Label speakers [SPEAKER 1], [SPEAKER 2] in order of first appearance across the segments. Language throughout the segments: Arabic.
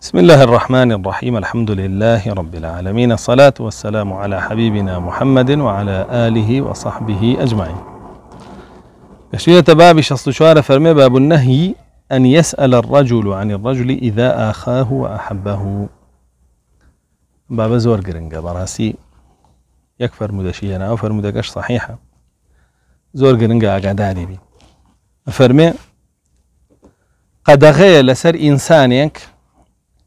[SPEAKER 1] بسم الله الرحمن الرحيم الحمد لله رب العالمين الصلاة والسلام على حبيبنا محمد وعلى آله وصحبه أجمعين بشرية باب شخص شوار فرمي باب النهي أن يسأل الرجل عن الرجل إذا آخاه وأحبه باب زور قرنقة براسي يكفر مدشينا أنا أو فرمدكش صحيحة زور قرنقة أقعداني بي فرمي قد غير لسر إنسانك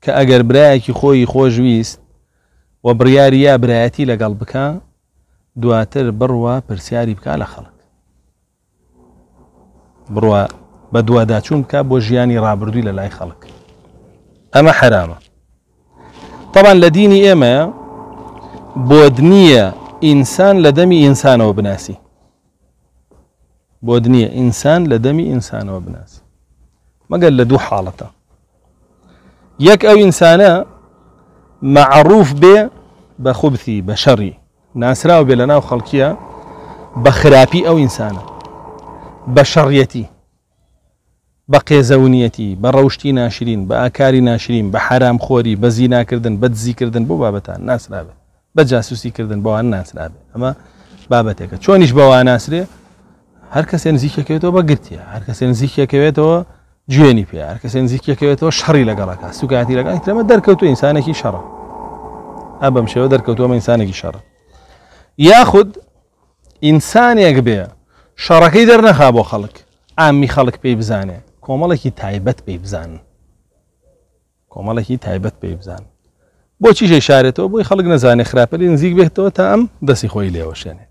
[SPEAKER 1] کە ئەگەر برایەکی خۆی خۆشویست و بڕیاری یا برایەتی لەگەڵ بکە دواتر بڕوە پرسیاری بکە لە خەڵک بڕوە بە دوواداچوون بکە بۆ ژیانی ڕابردووی لە لای خەڵک ئەمە حرامە طبعا لە دینی ئێمەیە بۆ نییە ئینسان لە دەمی ئینسانەوە بناسی بۆ نییە ئینسان لە دەمی ئینسانەوە بناسی مەگەر لە دوو حاڵەتە یەک ئەو ئینسانە مەعروف بێ بە خوبتی بە شەڕی ناسرااو بێ لە ناو خەڵکیە بە خراپی ئەو ئینسانە بە شەڕەتی بە قێزەونیەتی بە ڕەوشی ناشرین بە ئاکاری ناشرین بە حرام خۆری بە زیناکردن بە دزیکردن بۆ بابەتان ناسرابێت بە جاسوسیکردن بەوان ناسرابێت ئەمە بابەتێکە چۆنیش بەوان ناسرێ هەر کەسێن زیکەکەوێتەوە بە گرتیە هەر کەسێن زیکەکەوێتەوە گوێنی پیار کەس نزیکەکەوێتەوە شەڕی لەگەڵەکە سوکاتی لەگەڵ ترمە دەرکەوتو ئینسانێکی شەڕە ئە بەم شێوە دەرکەوتومە ئینسانێکی شەڕە یاخود ئینسانێک بێ شەڕەکەی دەرنەخا بۆ خەڵک ئامی خەڵک پێی بزانێ کۆمەڵێکی تایبەت پێی بزانن کۆمەڵێکی تایبەت پێی بزان بۆ چیشەی شارێتەوە بۆی خەڵک نەزانێ خراپەری نزیک بێتەوە تا ئەم دەسی خۆی لێوەشێنێ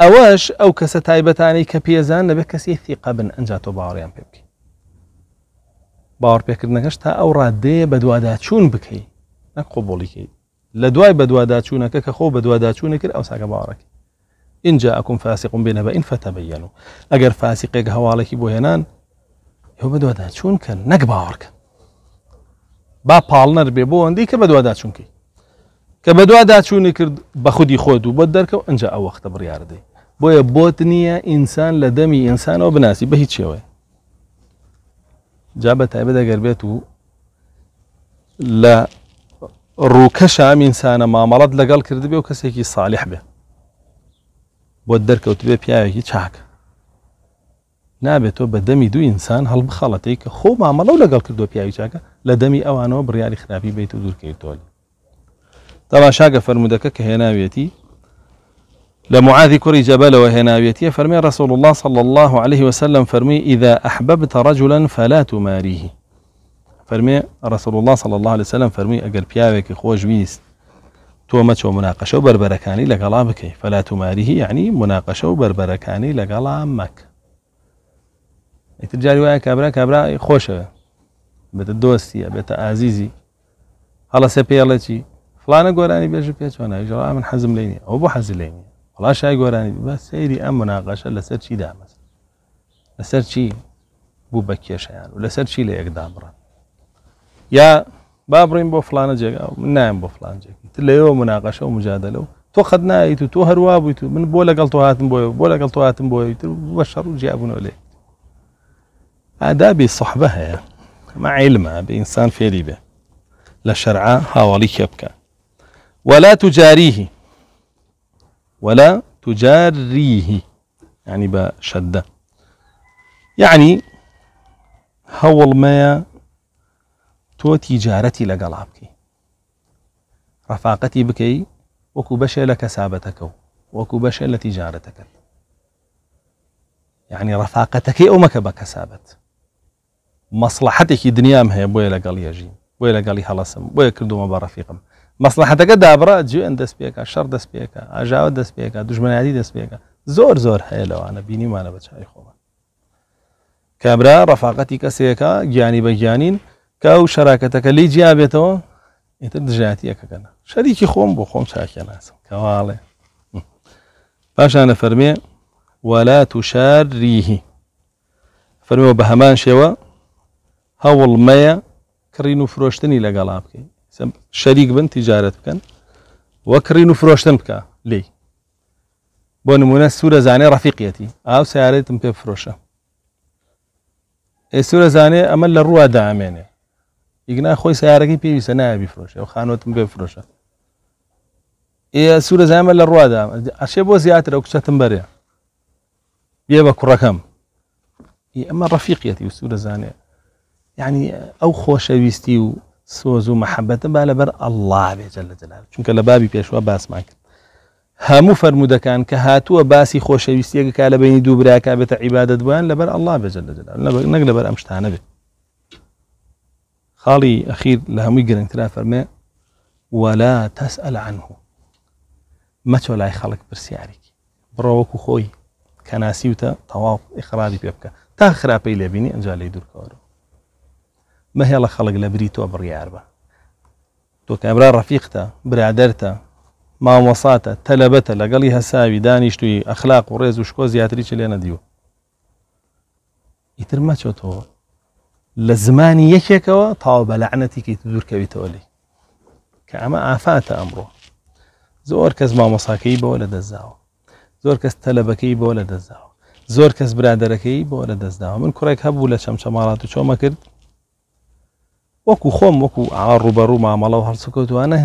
[SPEAKER 1] ئەوەش ئەو کەسە تایبەتانی کە پێزان لەبێ کەسی ثیقە بن ئەنجاتۆ باوەڕیان پێ بکە باوەڕپێکردنەکەش تا ئەو ڕادەیە بە دووادا چوون بکەیت نەک قۆبڵیکەیت لە دوای بە دووادا چوونەکە کە خۆ بە دووادا چوونە کرد ئەو ساگە باوەڕەکە اینجا ئەکم فاسیقم بێنە بە ئین فتەبەن و ئەگەر فاسیقێک هەواڵێکی بۆ هێنان یو بە دووادا چوونکە نەک باوەڕکە با پاڵنەر بێ بۆ ئەندەی کە بە دووادا چونکەی کە بە دووادا چوونی کرد بە خودی خۆت و بۆ دەرکەوت ئەنج ئەو وەختە بڕیاردەی بۆیە بۆت نییە ئینسان لە دەمی ئینسانەوە بناسی بە هیچ شێوەیە جا بە تایبە دەگەر بێت و لە ڕووکەش ئامینسانە مامەڵەت لەگەڵ کرد بێ و کەسێکی ساالح بێ بۆ دەرکەوت بێ پیاوێکی چاک نابێت تۆ بە دەمی دوو ئینسان هەڵ بخەڵەتی کە خۆ مامەڵە و لەگەڵ کردو پیاوی چاکە لە دەمی ئەوانەوە بڕیاری خراپی بیت و دوورکەوتۆلی تەواشاگە فەرمودەکە کە هێناوێتی لمعاذ كري کوڕی وهنا بيتي فرمي رسول الله صلى الله عليه وسلم فرمي إذا أحببت رجلا فلا تماريه فرمي رسول الله صلى الله عليه وسلم فرمي ئەگەر بيابك خۆش جويس تو مەچۆ مناقشة و بربەرەکانی فلا تماريه يعني مناقشة وبربركاني بربەرەکانی لەگەڵا مەک ئیتر جاری خوشة بيت کابرا بيت عزيزي دۆستیە بێتە فلانا قولاني سێ پێڵەی فلانە من حزم ليني او بۆ ليني والله شاي گۆرانی بە سەیری ئەم مناقەشە لەسەر چی دامەز لەسەر چی بوو بە کێشیان يعني، ولسر شي ليك لە یەکدا بڕن یا با بڕین بۆ فلانە جێگا من نایم بۆ فلان جێکی لەوە مناقەشە و مجادلە و تۆ و من بولا قلتو هاتم بۆ بۆ لەگەڵ تۆ هاتم بۆ تر بە شەڕ و جیاببوونەوە لێ مع علمها بانسان فێری بێ لە شەرعا هاوڵی ولا تجاريه ولا تجاريه يعني بشدة يعني هول ما تو تجارتي لقلع بكي رفاقتي بكي وكو بشي لكسابتك وكو بشي لتجارتك يعني رفاقتك او مكبه كسابت مصلحتك دنيام هي بويلة لقال يجي بويا سم هلسم كردو ما برفيقم مەسلحەتەکە دابرا جوێن دەست پێکە شەر دەست پێکە ئاژاوە دەست پێکە دژمنادی دەست پێکە زۆر زۆر هەیە لەوانە بینیمانە بە چای خۆمان کابرا ڕەفاقەتی کەسێکە گیانی بە گیانین کە و شەراکەتەکە لی جیا بێتەوە ئیتر دژاتی یەکەکەنە شەریکی خۆم بۆ خۆم چاکێ ناسم کەواڵێ پاشانە فەرمێ وەلا توشار ریهی فەرمەوە بە هەمان شێوە هەوڵمەیە کڕین و فرۆشتنی لەگەڵا بکەین شريك بن تجارت بكن وكري نفروشتن بكا لي بون نمونا سورة زاني رفيقيتي او سيارة تم بي فروشة اي سورة زاني امال لروا دعميني اقنا خوي سيارة كي بي بيسا نايا بي فروشة او خانوة تم بي فروشة اي سورة زاني امال لروا دعميني اشي بو زيادة لو كشة تم بريا بيه با اي اما رفيقيتي سورة زاني يعني او خوشة بيستي سۆز و مەحەبەتە با لەبەر ئەله بێجە لە جلا چونکە لە بابی پێشوە باسمان کرد هەموو فرەرمودەکان کە هاتووە باسی خۆشەویستیەکە کا لە بینی دووبراکە بێتە عیبادە دوان لەبەر ئەله بێجە لە جلا نەک لەبەر ئەم شتانە بێت خاڵی ئەخیر لە هەمووی گرنگترا فەرمێ ولا تەسئل عنه مەچۆ لای خەڵک پرسیارێکی بڕۆوەکو خۆی کەناسیوتە تەواو ئیخرابی پێ بکە تا خراپەی لێبینی ئەنجالی دوورکەوە مەهێڵە خەڵک لە بری تۆ بڕیار بە تۆ کەبرا ڕەفیقتە برادەرتە مامۆساتە تەلەبەتە لەگەڵی هەساوی دانیشتوی ئەخلاق و ڕێز و شکۆ زیاتری چ لێ نەدیوە ئیتر مەچۆتەوە لە زمانی یەکێکەوە تاو بە لەعنەتێکی دوورکەویتەوە لی کە ئەمە ئافاتە ئەمڕۆ زۆر کەس مامۆساکەی بەوە لە دەستداوە زۆر کەس تەلەبەکەی بۆ لە دەستداوە زۆر کەس برادەرەکەی بۆ لە دەستداوە من کوڕێک هەبوو لە چەمچەماڵات و چۆمە کرد وەکو خۆم وەکو ئا ڕوبەڕوو مامەڵە و هەرسکەوتوانە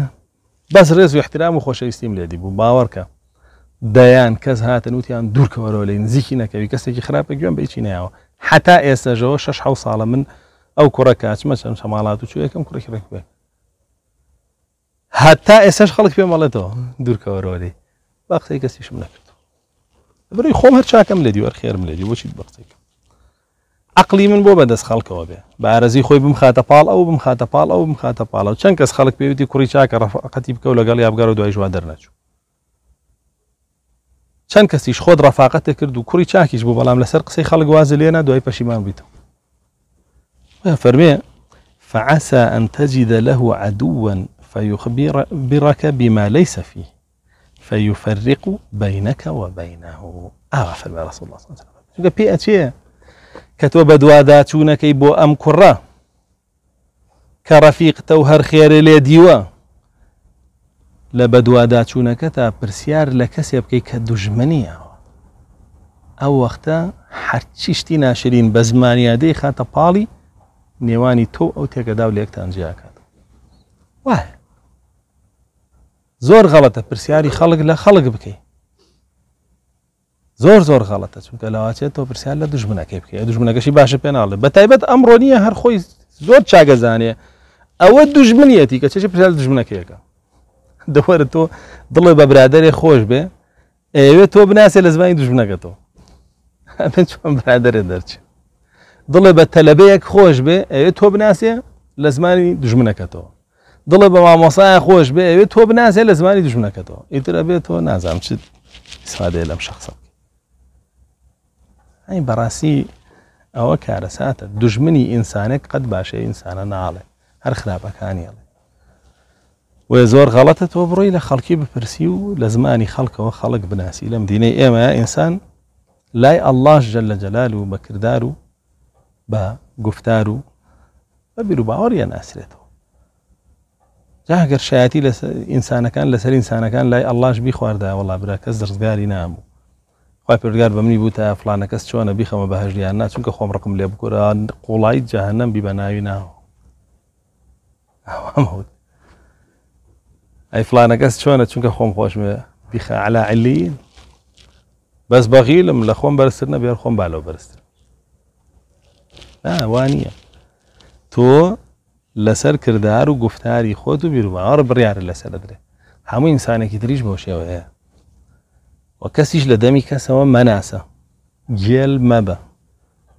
[SPEAKER 1] بەس ڕێز و احترام و خۆشەویستیم لێ دیبوو باوەڕکە دەیان کەس هاتن وتیان دوورکەوەرەوە لە نزیکی نەکەوی کەسێکی خراپە گوێن بچی نایەوە حتا ئێستەژەوە شش حو ساڵە من ئەو کوڕە کاچمە چەند شەماڵات و چوەکەم کوڕێکی ڕێکبێ هەتا ئێستش خەڵک پێ مەڵێتەوە دوورکەوەرەوەی باختی کەسیشم نەکرد بڕی خۆم هەر چاکەم لە دیوەەر خێرم لێدی بۆچیت بەختێک عقلي من بۆ بەدەست خەڵکەوە بێ بارەزی خۆی بم خاتە پال او بم پال او ئەو پال او پاڵە کس کەس خەڵک پێوتی کوڕی چاکە ڕفقەتی بکە و لەگەڵ یابگەڕ و دوای ژوا دەرنەچوو چەند کەسیش خۆت ڕفاقەتە کرد و کوڕی بو بوو بەڵام لەسەر قسەی خەڵک وازە لێنە دوای پەشیمان بیتەوە فەرمێ فعسى أن تجد له عدوا فيخبر برك بما ليس فيه فيفرق بينك وبينه آه فرمى رسول الله صلى الله عليه وسلم بي کە تۆ بە دووادا چوونەکەی بۆ ئەم کوڕە کە ڕەفیقتە و هەر خێرە لێ دیوە لە بە دووادا چوونەکە تا پرسیار لە کەسێ بکەیت کە دوژمنیەوە ئەو وەختە هەرچی شتی ناشرین بە زمانیادەی خاتە پاڵی نێوانی تۆ ئەو تێکەدا و لێکتان جیاکات وای زۆر غەڵەتە پرسیاری خەڵک لە خەڵک بکەیت زۆر زۆر غڵەتە چونکە لەواچێت تۆ پرسیال لە دژمنەکەی بکە دژمنەکەشی باشە پێناڵێ بە تایبەت ئەمڕۆ نیە هەر خۆی زۆر چاگەزانێ ئەوە دژمنیەتی کە چێ پرسیال دژمنەکەیەکە دەوەرە تۆ دڵێ بە برادێ خۆش بێ ئێوێ تۆ بناسێ لە زمانی دژمنەکەتەوە چۆن برادێ دەرچێت دڵێ بە تەلەبەیەک خۆش بێ ئەوێ تۆ بناسێ لە زمانی دژمنەکەتەوە دڵێ بە مامۆسایە خۆش بێ ئەوێ تۆ بناسێ لە زمانی دژمنەکەتەوە ئیتر ئەبێت تۆ نازانم چیت ئیسفادێ لەم شخصە ئەی براسي أو کارە ساتە دژمنی ئینسانێک قد باشەی ئینسانە ناڵێ هەر خراپەکانی ئەڵێ وێ زور غەڵەتە تۆ بڕۆی لە بپرسی و لە زمانی خەڵکەوە خەڵک بناسی لەم دینەی ئێمە ئینسان لای ئەللاش جە لە جەلال و بەکردار و بە گفتار و بە بیر و باوەڕە ناسرێتەوە جاگەر شایەتی لە ئینسانەکان لەسەر ئینسانەکان لای ئەللاش برا کەس دەرزگاری وای پرگار بەمنی بووتە فلانە کەس بهش دیان نه چون که خۆم رقم لێ بکوران قلای جهنم بی بنایی نه بە ناوی ناوە ئەوت ئەی فلانە کەس چۆنە چونکە خۆم خۆشمێ بیخە علا علیین بەس بەغیلم لە نه بیار نەبێر بالو بالۆ نه وانیه تو لسر کردار و گفتاری خودو بیرو و بریار لسر بڕیاە لەسەر انسانه هەموو ئینسانێکی دریش و شێوەیە و کەسیش لە دەمی کەسەوە مەناسە گێل مەبە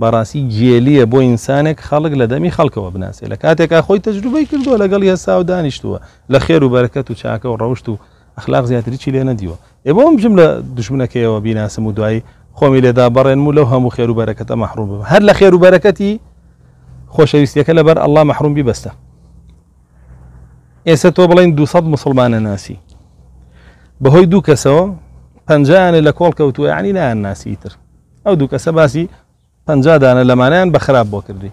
[SPEAKER 1] بەڕاستی گێلیە بۆ ئینسانێک خەڵک لە دەمی خەڵکەوە بناسێ لە کاتێکا خۆی تەجروبەی کردووە لەگەڵ هێسا و دانیشتووە لە خێر و بەرەکەت و چاکە و ڕەوشت و ئەخلاق زیاتری چی لێ نەدیوە ئێ بۆم بژم لە دژمنەکەیەوە بیناسم و دوایی خۆمی لێدا بەڕێن و لەو هەموو خێر و بەرەکەتە مەحروم هەر لە خێر و بەرەکەتی خۆشەویستەکە لەبەر ئەلله مەحروم بیبەستە ئێستا تۆ بڵین 200 مسلمانە ناسی بەهۆی دوو کەسەوە پەنجانێ لە کۆڵ کەوتووە ینی نایان ناسیتر ئەو دوو کەسە باسی پەنجدانە لەمانیان بە خراپ بۆ کردی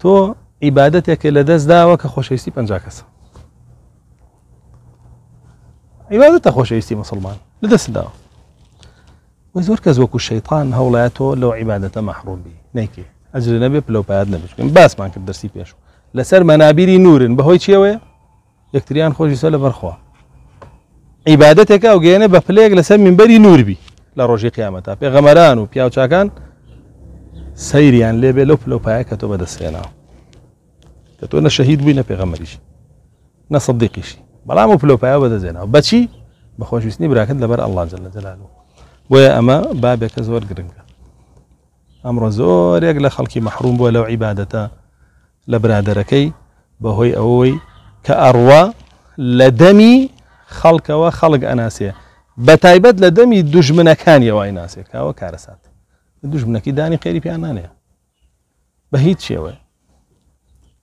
[SPEAKER 1] تۆ عیباەتێکی لە دەست داوە کە خۆشەویستی پ کەسە عیباەتە خۆشەویستی مسلمان لە دەست داوە زۆر کەس وەکو شەیطان هەوڵایەتۆ لەو عیباەتە مەحرومبی نیکی ئەجر نەبێ پلوپات نەبچکن باسمان کرد دەستی پێش لەسەر مەنابیری نورن بەهۆی چێوەیە یەکتریان خۆشی سە لە بەرخواە عبادتك او جينا بفليق لسم من بري نور بي لروجي قيامتا في غمران وبيا وشاكان سيريان يعني لي بلو بلو باك تو بدا سينا تو انا شهيد بينا في غمرش انا صديقي شي بلا مو بلو باك بدا زينا بتشي بخوش بسني براكد لبر الله جل جلاله ويا اما بابك زور جرينجا امر زور يقلا خلقي محروم بو لو عبادتا لبرادركي بهوي اوي كاروا لدمي خەڵکەوە خەڵک ئەناسێ بە تایبەت لدمی دەمی دوژمنەکانی وای ناسێت کاوە کارەسات دوژمنەکی دانی قێری پیانانێ به هیچ شێوە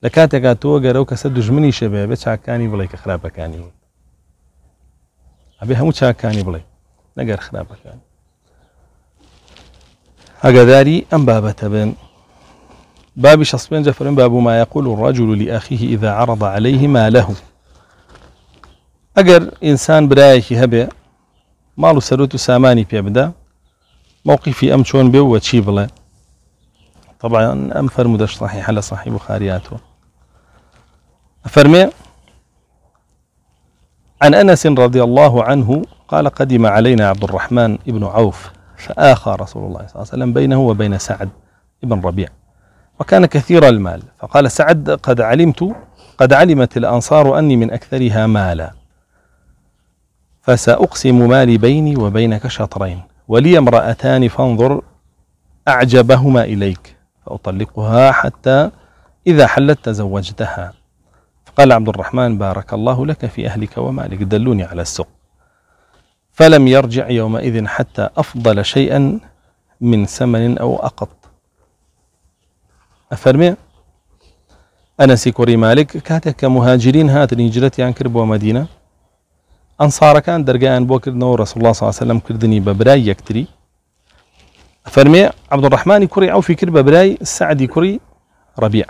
[SPEAKER 1] لە کاتێکا تۆ گەرە و کس دژمنی شەبێ بە چاکانی بڵێ کە خراپەکانی وت ئەبێ هەموو چاکانی بڵێ نەگەر خراپەکان هەگەداری ام بابەتە بن بابی شصبين فرن باب ما يقول الرجل لأخيه إذا عرض عليه ما له ئەگەر انسان برایەکی هەبێ ماڵ و سەرۆت و سامانی پی بده مووقیفی ام چون بێ و چی بله طبعا ام فەرمو صحیح هەلە صحیح بخاریاتو فرمی عن أنس رضي الله عنه قال قدم علينا عبد الرحمن بن عوف فآخى رسول الله صلى الله عليه وسلم بينه وبين سعد بن ربيع وكان كثير المال فقال سعد قد علمت قد علمت الأنصار أني من أكثرها مالا فسأقسم مالي بيني وبينك شطرين ولي امرأتان فانظر أعجبهما إليك فأطلقها حتى إذا حلت تزوجتها فقال عبد الرحمن بارك الله لك في أهلك ومالك دلوني على السوق فلم يرجع يومئذ حتى أفضل شيئا من سمن أو أقط أفرمي أنا سيكوري مالك كاتك مهاجرين هات هجرتي عن كرب ومدينة انصار كان درجان بوكر نور رسول الله صلى الله عليه وسلم كردني ببراي يكتري فرمي عبد الرحمن كري او في كرب براي السعدي كري ربيع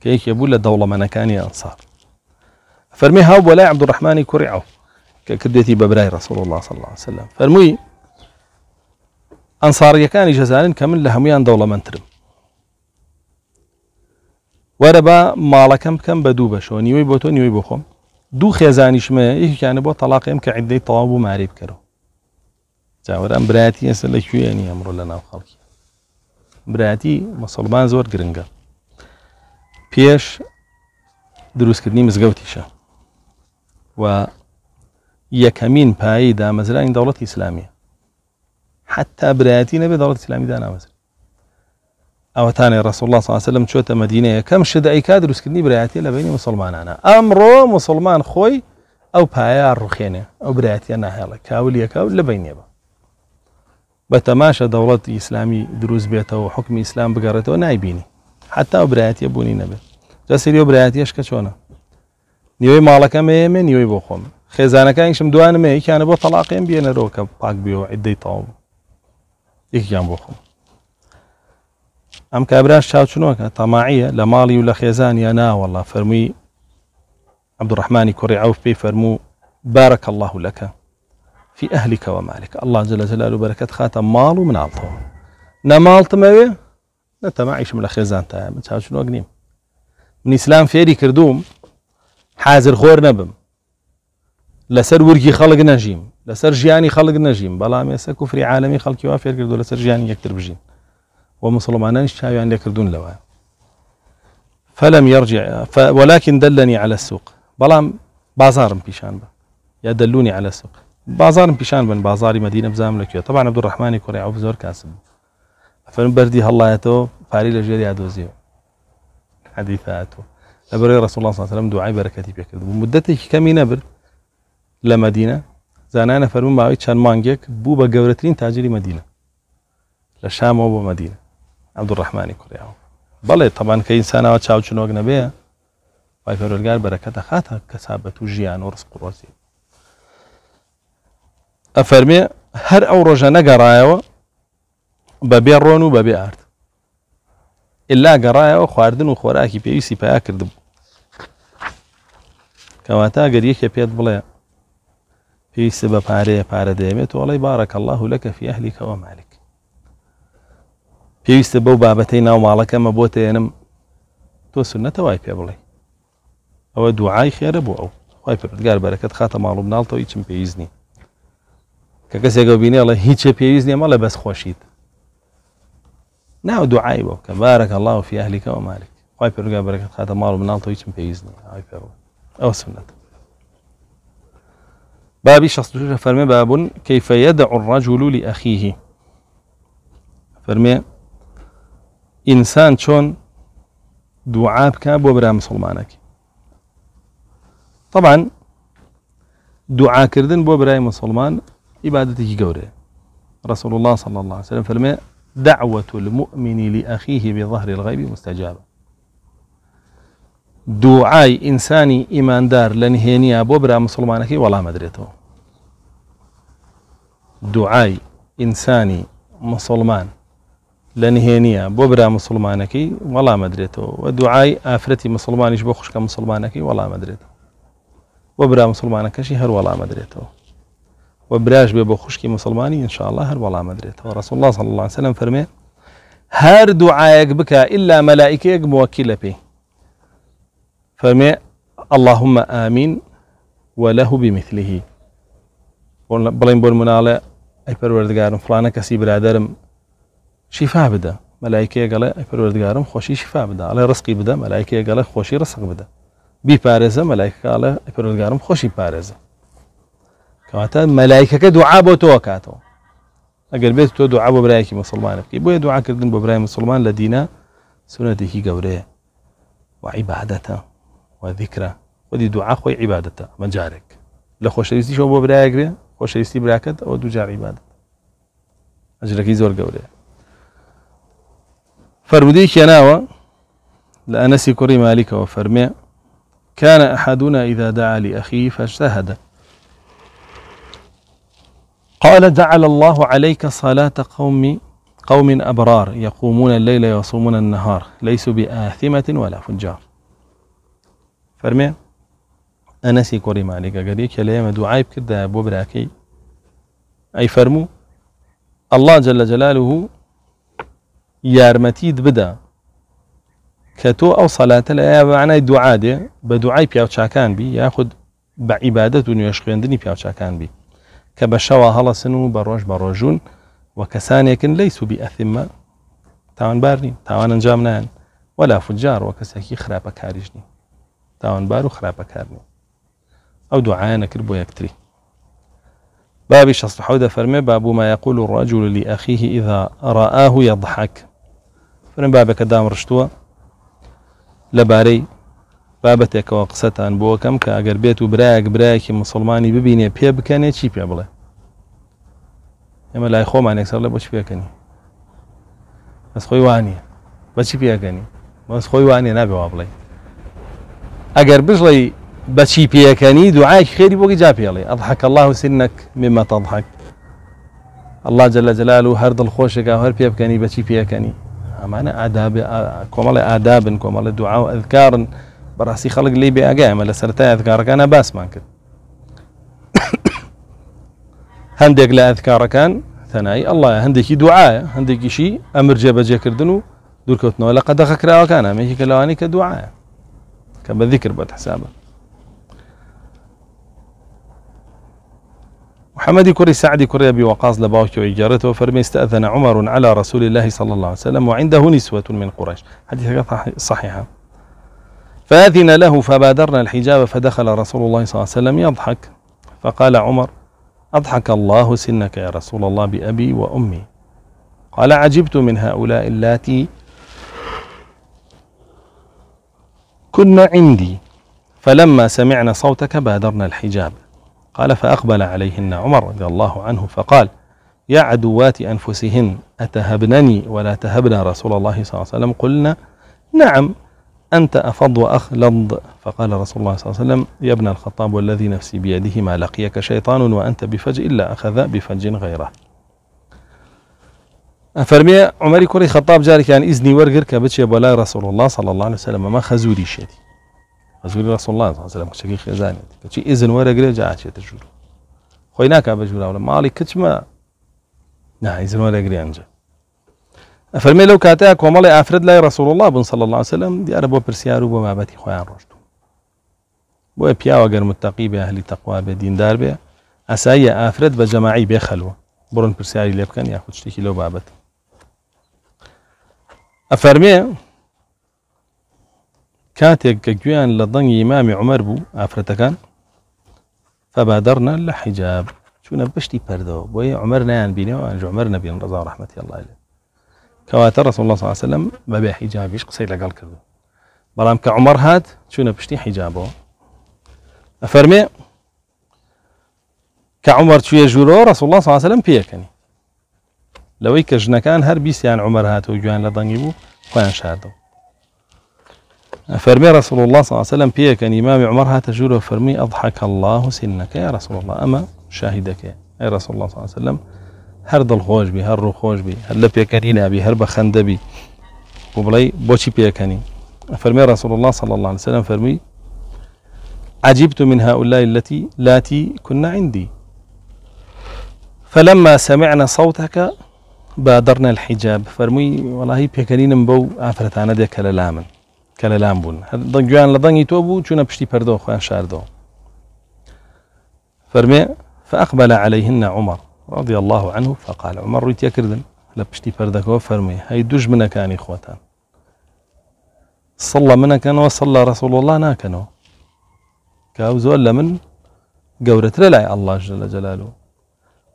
[SPEAKER 1] كيك يبول دولة من كان يا انصار فرمي هاو ولا عبد الرحمن كري او كردتي ببراي رسول الله صلى الله عليه وسلم فرمي انصار كان جزال كمن لهم يان دولة من ترم وربا مالكم كم بدوبه شوني وي بوتوني وي بخوم دوو خێزانیشمە یەکیانە بۆ تەلاق ئەم کە عیدەی تەواو بوو ماری بکەرەوە چاوەرەم براتی ئێستا لە کوێنی ئەمڕۆ لە ناو خەڵکی براتی مسلمان زۆر گرنگە پێش دروستکردنی مزگەوتیشە و یەکەمین پایی دامەزرانی دەوڵەت ئیسلامیە حتا براتی نەبێ دەوڵەت ئسلامیدا نامەزر ئەوەتانێ ڕسوڵ الله ساسلم چۆتە مدینەیە کەم شدا ئەیکا دروستکردنی برایەتی لە بینی مسلمانانە ئەمڕۆ مسلمان خۆی ئەو پایە ڕوخێنێ ئەو برایەتە ناهێڵە کاولیەکە لە بینێبە بە تەماشە دەوڵەت ئیسلامی دروست بێتەوە حکمی ئیسلام بگەڕێتەوە نایبینی حتا برایەتە بوونی نەبێت جەسیری و برایەتیش کە چۆنە نیوەی ماڵەکەم ئێمە نیوەی بۆ خۆم خێزانەکانیشم دوانمێ یکیانە بۆ تەلاقیم بێنەرەوە کە پاک بیەوە عیددەی تاوم یەکیان بۆ خۆم ام شنو طماعيه لا مالي ولا خيزان يا نا والله فرمي عبد الرحمن كوري عوف بي فرمو بارك الله لك في أهلك ومالك الله جل جلاله بركات خاتم ماڵ من مناڵتەوە نا مال تماوي نا تماعيش من شنو اقنيم من اسلام فيري كردوم حازر خور نبم لەسەر ورگی خەڵک نەژیم جياني خلق نجيم نەژیم بەڵام ێسە کوفری عالمي خەڵکی وا كردو کردو لەسەر ژیانی یەکتر ومسلمانان شاوي شاویان لكردون لەوە فلم يرجع ف... ولكن دلني على السوق بلام بازار پیشان بە يا دلوني على السوق بازار پیشان بن بازاري مدينه بزام لك طبعا عبد الرحمانی يعوف عوف زۆر کاسم فەن بەردی هەڵایەتەوە پاری لە ژێری ئادۆزیەوە حديثاته لەبەرەی رسول الله صلى الله عليه وسلم دعاي بەرەکەتی بك مدتي كم نبر لمدينه مدینە زانانە فەرمون ماوەی مانجيك بوبا بوو تاجري مدينه لشام مدینە مدينه عبدوڕحمانی کوریاوە بەڵێ تەبان کە ئینسانەوە چاوچنۆک نەبێ وای پەرۆلگار بەرەکەتە خاتە کەسابەت و ژیان و ڕست قڕۆسی ئەفەرمێ هەر ئەو ڕۆژە نەگەڕایەوە بەبێ ڕۆن و بەبێ ئارد ئللا گەڕایەوە خواردن و خۆراکی پێویستی پیا کردم کەواتە گەریەکە پێت بڵێ پێویستە بە پارەیە پارە دەیەوێت وڵی بارەکە الله لەکە فی ئەهلیکەوە مالک پێویستە بەو بابەتەی ناو ماڵەکەمە بۆ تێنم تو سنەتە وای پێ بڵێ أو دوعای خێرە بوو أو وای پردگار بەرەکەت خاتە ماڵ و ناڵتەوە هیچم پێویست نی کە الله بینێڵە هیچە پێویست نیە مەڵە بەس خۆشیت ناو دوعای بۆ کە بارەکە الله في أهلك ومالك وای پێرگا بەرەکەت خاتە ماڵ و مناڵتەوە هیچم پێویست نیە ئای بابي شخص فرمي باب كيف يدعو الرجل لأخيه فرمي ئینسان چۆن دوعا بکە بۆ برا مسلمانەکی طبعا كردن بو براي مسلمان عبادته گەورەیە رسول الله صلى الله عليه وسلم فرمي دعوة المؤمن لأخيه بظهر الغيب مستجابة دعاي إنساني إيمان دار لنهينيا بوبرا مسلمانك ولا مدريته دعاي إنساني مسلمان لە ببرا بۆ برا مسلمانەکەی وەڵام ئەدرێتەوە و دوعای ئافرەتی مسلمانیش بۆ خوشکە مسلمانەکەی وەڵام ئەدرێتەوە بۆ برا هر هەر وەڵام ئەدرێتەوە و براش بێ إن شاء الله هر هەر وەڵام ئەدرێتەوە ڕسول الله صلى الله سلم وسلم فرمي هر بکە بك إلا موەکی موكلة به فرمي اللهم آمين وله بمثله بلين بول منالة أي پەروەردگارم فلانا كسي برادرم شفاء بدا مەلایکەیە گەڵێ پەروەردگارم خوشي شفاء بدا ئەڵێ ڕسقی بدە مەلایکەیە گەڵە خۆشی ڕسق بدە بیپارێزە مەلایکەڵە پەروەردگارم خۆشی پارێزە خوشي مەلایکەکە كواتا بۆ تۆ کاتەوە ئەگەر بێت تۆ دوعا بۆ برایەکی مسلمان بکەی بۆیە دوعاکردن بۆ برای مسلمان لە دینە سونەتێکی گەورەیە وعیباەتە وذیکرە خودی دوعا خۆی عیباەتە مەجارێک لە خۆشەویستیشەوە بۆ برایەگرێ براكت او دو جار عیباەت اجرك يزور گەورەیە فرودي ناوى لأنسي كري مالك وفرمي كان أحدنا إذا دعا لأخيه فاجتهد قال جعل الله عليك صلاة قوم قوم أبرار يقومون الليل ويصومون النهار ليسوا بآثمة ولا فجار فرمي أنسي كري مالك قريك ليما دعايب كده أبو براكي أي فرمو الله جل جلاله یارمەتید بدە کە تۆ ئەو سەلاتە لە ئایا بەعنای دوعادێ بە دوعای پیاوچاکان بی یاخود بە عیبادەت و نوێش خوێندنی پیاوچاکان بی کە بە شەوە هەڵەسن و بە ڕۆژ بە ڕۆژون و کەسانێکن لەی سوبی ئەثمە تاوان ئەنجام نان ولا فجار و کەسێکی خراپەکاریش تاون تاوانبار و خراپەکار او ئەو دوعاە بۆ یەکتری بابي شصح فەرمێ باب ما يقول الرجل لأخيه إذا رآه يضحك فرم بابەکە بوكم لەبارەی بابەتێکەوە قسەتان براك کە ئەگەر بێت و برایەک برایەکی مسلمانی ببینێ پێ بکەنێ چی پێ بڵێ ئێمە لای خۆمان ێکسەر لە بۆچ پێکەنی بەس خۆی وانە بەچی پێکەنی بەس خۆی وانێ اگر بڵێ ئەگەر بژڵی بەچی پێەکەنی دعاك خيري بوكي جابي علي اضحك الله سنك مما تضحك الله جل جلاله هر دڵخۆشێکە هەر پێ بکەنی بەچی پێەکەنی أمانة آداب كمال آداب كمال دعاء أذكار براسي خلق لي بأجا ما لسرت أذكار كان باس ما كنت هندك لا أذكار كان ثناي الله هندك دعاء هندك شيء أمر جاب جاكر دنو دور كوتنا ولقد خكر أو كان ميك كلواني كدعاء كما ذكر بعد حسابه محمد كري سعد كري أبي وقاص لباوكي وإجارته فرمي استأذن عمر على رسول الله صلى الله عليه وسلم وعنده نسوة من قريش حديث صحيحة فأذن له فبادرنا الحجاب فدخل رسول الله صلى الله عليه وسلم يضحك فقال عمر أضحك الله سنك يا رسول الله بأبي وأمي قال عجبت من هؤلاء اللاتي كن عندي فلما سمعنا صوتك بادرنا الحجاب قال فأقبل عليهن عمر رضي الله عنه فقال يا عدوات أنفسهن أتهبنني ولا تهبنا رسول الله صلى الله عليه وسلم قلنا نعم أنت أفض وأخلض فقال رسول الله صلى الله عليه وسلم يا ابن الخطاب والذي نفسي بيده ما لقيك شيطان وأنت بفج إلا أخذ بفج غيره أفرمي عمر كري خطاب جارك كان إذني ورقر كبتش بلا رسول الله صلى الله عليه وسلم ما خزوري شدي رسول الله صلی الله علیه وسلم شکی خزانی کچی اذن ورگره جا چه تجور خو نه کا بجورا ولا مالی کچما نه اذن ورگره انجه فرمی لو کاتا کومل افرد لای رسول الله بن صلی الله علیه وسلم دیار بو پرسیارو بو مابتی خویان رشد بو پیاو اگر متقی به اهل تقوا به دیندار به اسای افرد به جماعی به خلو برون پرسیاری لبکن یا خود شتێکی لەو بابەت ئەفەرمێ كاتيك كجوان لضن إمام عمر بو أفرتا فبادرنا للحجاب شو نبشتي بردو بوي عمر نان بيني وأنج عمر نبي رضا ورحمة الله عليه كواتر رسول الله صلى الله عليه وسلم ما بيع حجاب إيش قصي لقال كردو بلام كعمر هاد شو نبشتي حجابه أفرمي كعمر شو يجولو رسول الله صلى الله عليه وسلم بيكني لويك جنكان هر بيسيان عمر هاد وجوان لضن يبو خوان شاردو فرمي رسول الله صلى الله بيك أن إمام عمر هات ژوورەوە فرمي أضحك الله سنك يا رسول الله أما شاهدك يا رسول الله ساسەلم هەر دڵخۆش بی هەر ڕووخۆش بی هەر لە پێکەنی نابی هەر بە خەندەبی بۆ بڵێ بۆچی پێکەنی فرمي رسول الله صلى الله عليه وسلم فرمي عجبت من هؤلاء التي لاتي كنا عندي فلما سمعنا صوتك بادرنا الحجاب فرمي والله بيكنينم بو عفرتانا ديك للامن کە لە لام بوون گویان لە دەنگی تۆ بوو چوونە پشتی پەردۆ خۆیان شاردەوە فەرمێ فأقبل عليهن عمر رضي الله عنه فقال عمر رويتيا كردن لبشتي بردكو فرمي هاي دوج منكاني خوتان صلى منكن وصلى رسول الله ناكنو كاو زول من قورت للاي الله جل جلاله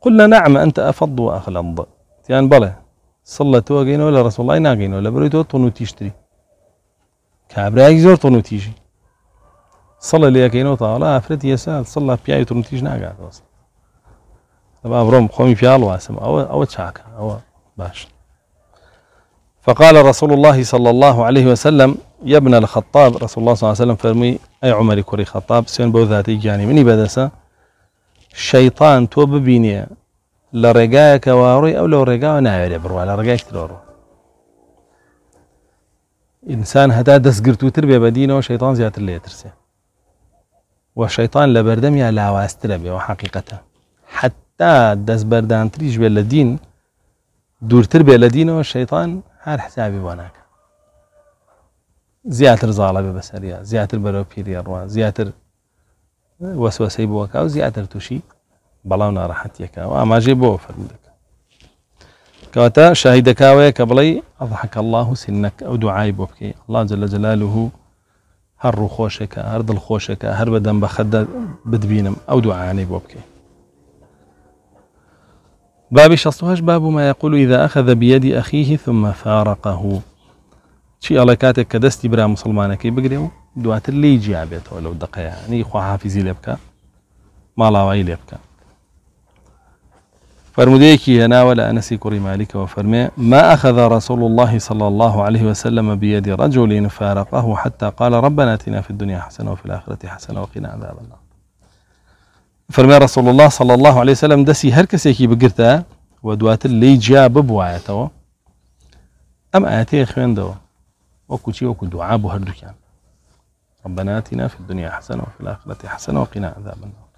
[SPEAKER 1] قلنا نعم أنت أفض وأخلض يعني بلى صلى توقين ولا رسول الله ناقين ولا بريتو تشتري كابري صلى کابراایەکی زۆر تۆنوتیژی سەڵە لەکەینەوە تاڵا ئافرەت ئێسا سەڵ پیاوی تونتیژ ناگاتەوە دەبا بڕۆم خۆمی پیاڵ واسم او او تشاكا او باش فقال رسول الله صلى الله عليه وسلم يا ابن الخطاب رسول الله صلى الله عليه وسلم فرمي أي عمر كوري خطاب سين بو ذاتي جاني مني بدسا شيطان تو ببيني لرقاك واري أو لو رقاك نايري بروا لرقاك ترورو ئینسان هەتا دەستگرتووتر بێ بە دینەوە شەیتان زیاتر لێترسێ وە شەیتان لە بەردەمیا لاواسترە بێەوە حقیقەتە حتا دەستبەردانتریش بێ لە دین دوورتر بێ لە دینەوە شەیتان هەر حسابی بۆ ناکە زیاتر زاڵە بێ بەسەریە زیاتر بەرەو پیریە ڕوان زیاتر وەسوەسەی بووەکە و زیاتر تووشی بەڵاو ناڕەحەتیەکە و ئاماژێ بۆ فەرمدە كواتا شاهد كاوي كبلي أضحك الله سنك أو دعاي بوبكي الله جل جلاله هر خوشك هر دل خوشك هر بدن بخد بدبينم أو دعاني بوبكي باب شصوهش باب ما يقول إذا أخذ بيد أخيه ثم فارقه شي الله كاتك كدستي برا مسلمانك بقريو دوات اللي يجي عبيته ولو دقيا يعني خو حافظي لبكا ما لا لبكا فرمديكي هنا ولا أنس كري مالك وفرمي ما أخذ رسول الله صلى الله عليه وسلم بيد رجل فارقه حتى قال ربنا اتنا في الدنيا حسنة وفي الآخرة حسنة وقنا عذاب النار فرمي رسول الله صلى الله عليه وسلم دسي هركس يكي بقرتا ودوات اللي جاب بوايته أم آتي خوين دو وكوشي وكو دعاب هردو كان ربنا اتنا في الدنيا حسنة وفي الآخرة حسنة وقنا عذاب النار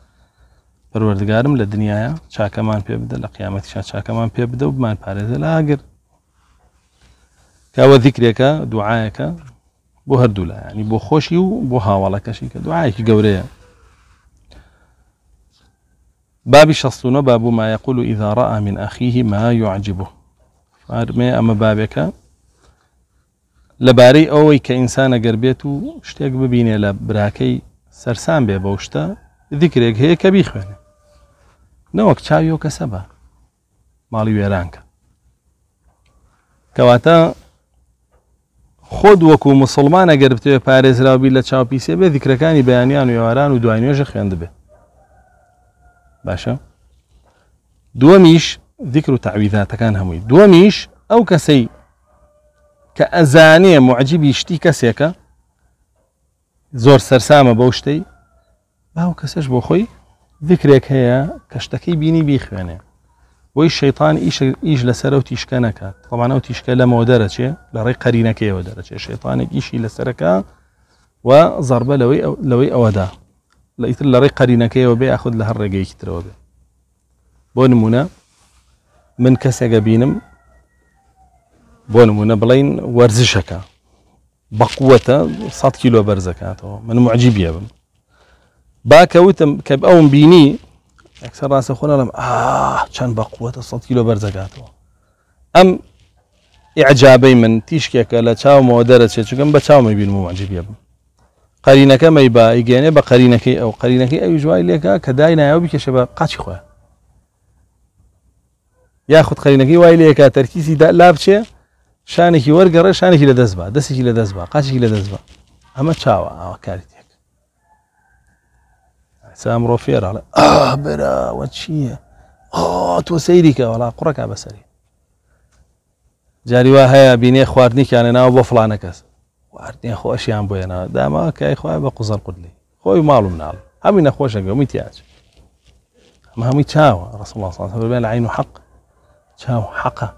[SPEAKER 1] پەروەردگارم لە دنیاە چاکەمان پێ بدە لە قیامەتیشا چاکەمان پێ بدە و بمان پارێزە لە ئاگر که دیکرێکە دوعاەکە بو هەردوو لە ینی بۆ خۆشی و بۆ هاوڵەکەشی کە که گەورەیە بابي شصتون باب ما يقول إذا رأى من أخيه ما يعجبه فارمي أما بابك لەبارەی ئەوەی کە ئینسانە گەربێت و شتێک ببینێ ببینه لبراکی سەرسان بێ بەو شتە دیکرێک هەیە کە نەوەک چاویۆ کەسە بە ماڵی وێرانکە کەواتە خۆ وەکو مسلمانە گەربتێ پارێزراوبی لە چاوپیسێ بێ دیکرەکانی بەیانیان و ێواران و دوایێژە خوێند بێ باشە دووەمیش دیکر و تعویداتەکان هەمووی دووەمیش ئەو کەسەی کە ئەزانێ معجیبی شتی کەسێکە زۆر سەرسامە بەو شتەی باو کەسەش بۆ خۆی ذكرك هي كشتكي بيني بيخوانه وي الشيطان ايش ايش لسرو تيشكنك طبعا او تيشك لا مودرتش لا ري قرينك يا ودرتش الشيطان ايش الى سرك وضرب لوي لوي اودا لقيت لا ري قرينك يا وبي اخذ لها الرقي تروب بون منى من كسق بينم بون منى بلين ورزشك بقوه 100 كيلو برزكاتو من معجب با كب کە ئەوم اكثر راس ڕاستە خۆنەڵم اه كان بقوة الصوت كيلو بەرزەکاتەوە ام اعجابي من تیشکێکە لە چاومەوە دەرەچێت چگەم بە چاومە بین وواجب بم قەرینەکە مەی باگەێنێ بە قەرینەکەی ئەو قەرینەکەی ئەوی جوای لێکە کە دای نایەوە بکێشە بە قاچی خۆە یاخود قەرینەکەی وای لێکە تەرکیزی دا لا بچێ شانێکی وەرگەڕە شانێکی لە دەست بە دەستێکی لە دەست بە لدزبا لە دەست بە ئەمە سام روفير على اه برا واتشيه اوه تو سيري كا ولا قرك بسري جاري واه هيا بيني خواردني يعني كان انا ابو فلان كاس واردني خوش يان بو انا دام اوكي okay, خويا بقزر قدلي خوي مالو منال هم انا خوش يوم يتياج ما هم يتشاوى رسول الله صلى الله عليه وسلم بين حق تشاوى حقا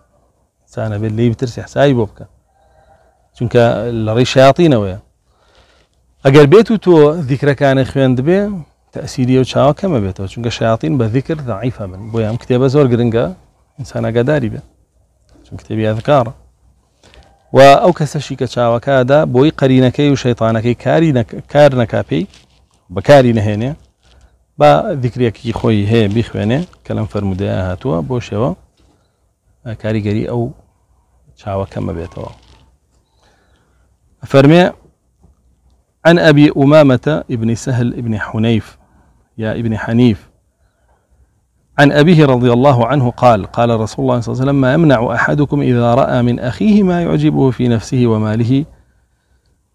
[SPEAKER 1] سانا باللي بترسي حساي بوبكا چونك الري شياطين ويا اقل بيتو تو ذكرك كان خوين دبي تأثيري أو كما ما بيتوا شو الشياطين بذكر ضعيفة من بويام كتاب زور جرينجا إنسان قداري به شو كتاب أذكار وأو كسشيك شاكا كادا بوي قرينكي وشيطانكي كارينك كارنكابي بكارين هيني با ذكري كي خوي هي بيخويني كلام فرمودا هاتوا بوشوا كاريغري او شاوا كما بيتوا فرمي عن ابي امامه ابن سهل ابن حنيف يا ابن حنيف عن أبيه رضي الله عنه قال قال رسول الله صلى الله عليه وسلم ما يمنع أحدكم إذا رأى من أخيه ما يعجبه في نفسه وماله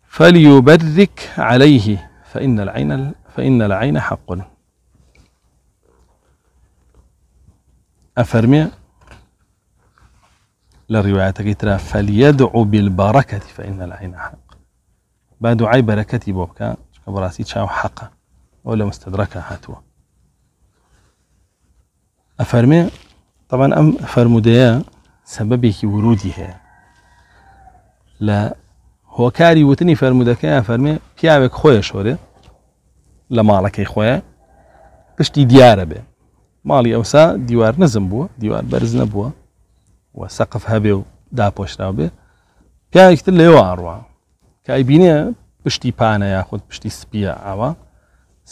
[SPEAKER 1] فليبرك عليه فإن العين فإن العين حق أفرمي للرواية ترى فليدعو بالبركة فإن العين حق بعد عي بركتي بوبكا براسي تشاو حقه ئەو لە مستدرەکە هاتووە ئەفەرمێ طبعاان ئەم فەرمودەیە سەبەبێکی ورودی هەیە لە هۆکاری وتنی فەرمودەکەی فەرمێ پیاوێک خۆیە شۆرێ لە ماڵەکەی خۆیە پشتی دیارە بێ ماڵی ئەوسا دیوار نزم بووە دیوار بەرز نەبووە و سەقف هەبێ و داپۆشرا بێ پیاێکتر لێوە ئاڕوە کای بینێ پشتی پانە یاخود پشتی سپیە ئاوە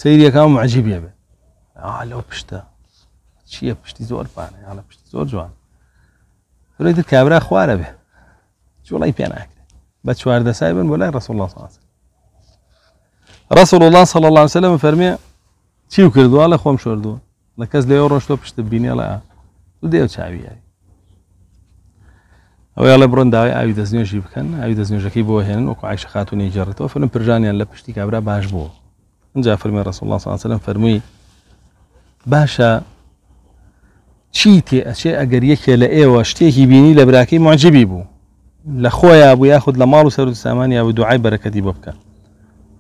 [SPEAKER 1] سریەکان معجیبە بێ لەو پشتە چییە پشتی زۆر پانە یاڵە پشتی زۆر جوان فرێت کابرا خوارە بێ جوڵی پێناکرێ بە چواردە سای بن بۆ لای ڕسول الله صلی رسول الله صلى الله عليه وسلم فەرمێ چی و کردووە لە خۆم شردووە لە کەس لێ ڕۆشتۆ پشت بینێ لە دێو چاویایی ئەوەیە لە بڕۆن داوای ئاوی دەستنوێژی بکەن ئاوی دەستنوێژەکەی بۆ هێن وەکو عیش خاتونی جێڕێتەوە فەرم پرژانیان لە پشتی کابرا باش بووە جاء فرمي رسول الله صلى الله عليه وسلم فرمي باشا شيتي أشياء ئەچێ لا یەکێ لە بيني لبراكي معجبي بو لخويا معجبی ياخذ لە خۆیان يا یاخود لە بركة و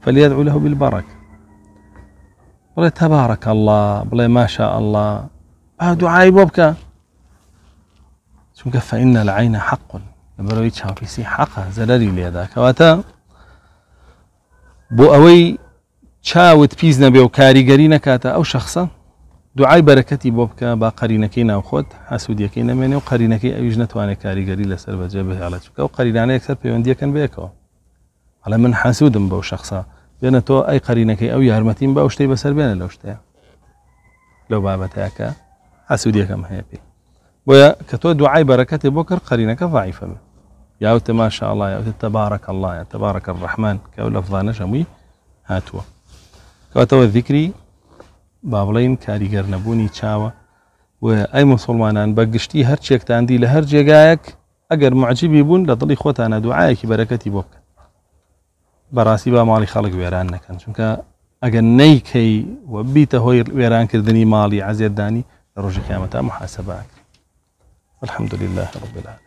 [SPEAKER 1] فليدعو له بالبركة بڵێ تبارك الله ما شاء الله با دوعای ببكة بکە فإن العين حق لەبەرەوەی چاوپیسی حەقە زلالي لێدا واتا بو أوي چاوت پیز نەبێ و کاریگەری نەکاتە او شخصا دعای برکتی باب که با خود ناوخۆت حسوودیەکەی نمینه و قەرینەکەی ئەویش نتوانێت کاریگەری لەسەر بەجێ بهێڵە چکە و اکثر پیوندی کن بەیەکەوە حالا من حسودم حسوودم بەو شخصە بێنە تۆ ئەی قەرینەکەی او یارمەتیم بە ئەو شتەی بەسەر بێنە لەو شتەیە لەو بابەتەکە حسوودیەکەم هەیە پێی بۆیە کە تۆ دوعای بەرەکەتی بۆ کرد قەرینەکە ضعیفە بن یاوتە ماشاء الله یاوتە تبارک الله یا تبارک الرحمن که ئەو لەفظانە هەمووی هاتووە کەواتەوە ذیکری با بڵێین کاریگەر نەبوونی چاوە و ئەی مسلمانان بە گشتی هەر چێکتاندی لە هەر جێگایەک ئەگەر معجیبی بوون لە دڵی خۆتانە دوعاەکی بەرەکەتی بۆ بکەن بەڕاستی با ماڵی خەڵک وێران نەکەن چونکە ئەگەر نەیکەی و بیتە هۆی وێرانکردنی ماڵی عزیێدانی ڕۆژی قیامەتە محاسباک الحمد لله رب العالمين